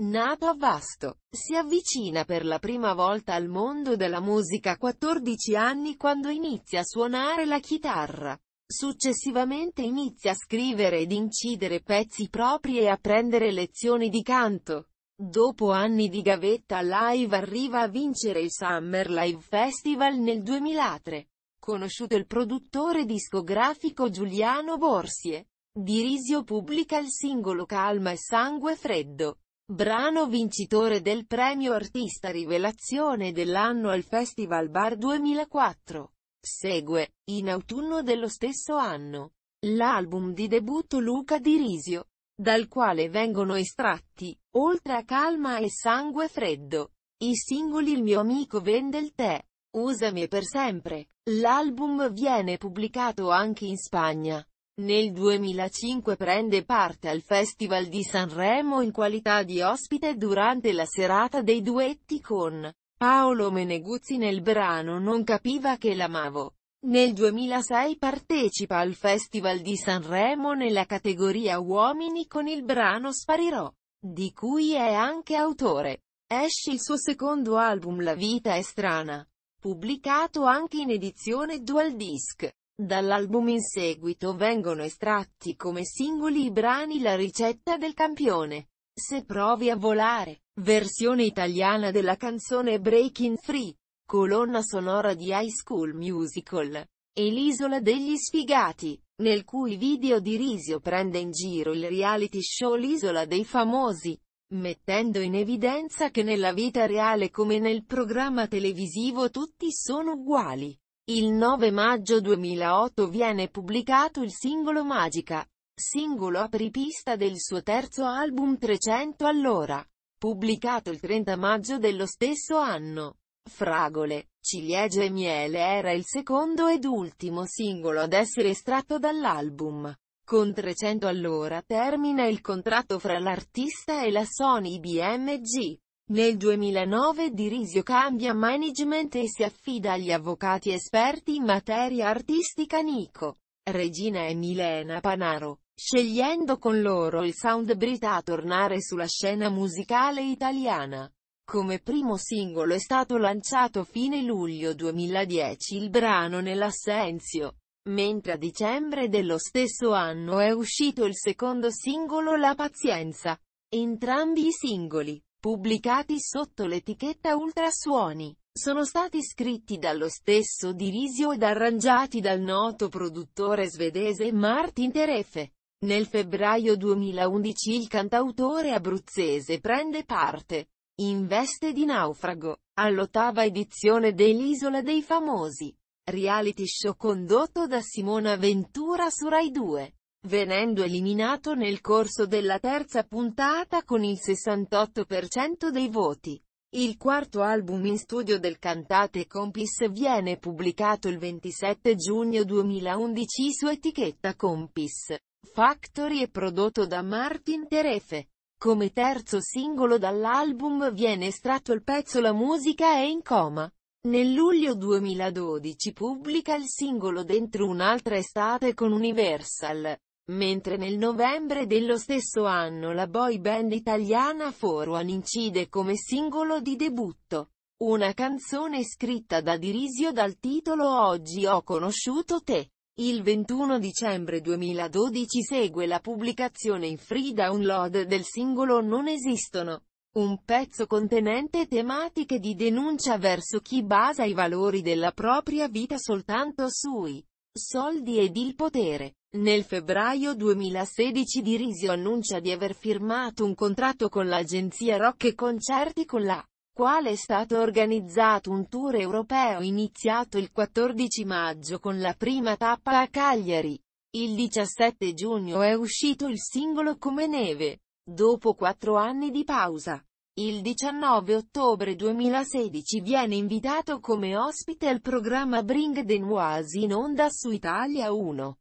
Nato a Vasto, si avvicina per la prima volta al mondo della musica a 14 anni quando inizia a suonare la chitarra. Successivamente inizia a scrivere ed incidere pezzi propri e a prendere lezioni di canto. Dopo anni di gavetta live arriva a vincere il Summer Live Festival nel 2003. Conosciuto il produttore discografico Giuliano Borsie, Dirisio pubblica il singolo Calma e Sangue Freddo Brano vincitore del premio Artista Rivelazione dell'anno al Festival Bar 2004. Segue, in autunno dello stesso anno, l'album di debutto Luca di Risio, dal quale vengono estratti, oltre a Calma e Sangue Freddo, i singoli Il mio amico vende il tè, Usami per sempre. L'album viene pubblicato anche in Spagna. Nel 2005 prende parte al Festival di Sanremo in qualità di ospite durante la serata dei duetti con Paolo Meneguzzi nel brano Non capiva che l'amavo. Nel 2006 partecipa al Festival di Sanremo nella categoria Uomini con il brano Sparirò, di cui è anche autore. Esce il suo secondo album La vita è strana, pubblicato anche in edizione dual disc. Dall'album in seguito vengono estratti come singoli i brani La ricetta del campione. Se provi a volare, versione italiana della canzone Breaking Free, colonna sonora di High School Musical, e l'isola degli sfigati, nel cui video di Risio prende in giro il reality show L'isola dei famosi, mettendo in evidenza che nella vita reale come nel programma televisivo tutti sono uguali. Il 9 maggio 2008 viene pubblicato il singolo Magica, singolo apripista del suo terzo album 300 all'ora, pubblicato il 30 maggio dello stesso anno. Fragole, ciliegia e miele era il secondo ed ultimo singolo ad essere estratto dall'album. Con 300 all'ora termina il contratto fra l'artista e la Sony BMG. Nel 2009 Dirisio cambia management e si affida agli avvocati esperti in materia artistica Nico, Regina e Milena Panaro, scegliendo con loro il sound Brit a tornare sulla scena musicale italiana. Come primo singolo è stato lanciato fine luglio 2010 il brano Nell'assenzio, mentre a dicembre dello stesso anno è uscito il secondo singolo La pazienza. Entrambi i singoli pubblicati sotto l'etichetta Ultrasuoni. Sono stati scritti dallo stesso Dirisio ed arrangiati dal noto produttore svedese Martin Terefe. Nel febbraio 2011 il cantautore abruzzese prende parte, in veste di naufrago, all'ottava edizione dell'Isola dei Famosi, reality show condotto da Simona Ventura su Rai 2 venendo eliminato nel corso della terza puntata con il 68% dei voti. Il quarto album in studio del cantate Compis viene pubblicato il 27 giugno 2011 su etichetta Compis Factory e prodotto da Martin Terefe. Come terzo singolo dall'album viene estratto il pezzo La musica è in coma. Nel luglio 2012 pubblica il singolo Dentro un'altra estate con Universal. Mentre nel novembre dello stesso anno la boy band italiana For One incide come singolo di debutto. Una canzone scritta da Dirisio dal titolo Oggi ho conosciuto te. Il 21 dicembre 2012 segue la pubblicazione in free download del singolo Non esistono. Un pezzo contenente tematiche di denuncia verso chi basa i valori della propria vita soltanto sui soldi ed il potere. Nel febbraio 2016 Dirisio annuncia di aver firmato un contratto con l'agenzia Rock e Concerti con la quale è stato organizzato un tour europeo iniziato il 14 maggio con la prima tappa a Cagliari. Il 17 giugno è uscito il singolo Come Neve, dopo quattro anni di pausa. Il 19 ottobre 2016 viene invitato come ospite al programma Bring the Noise in onda su Italia 1.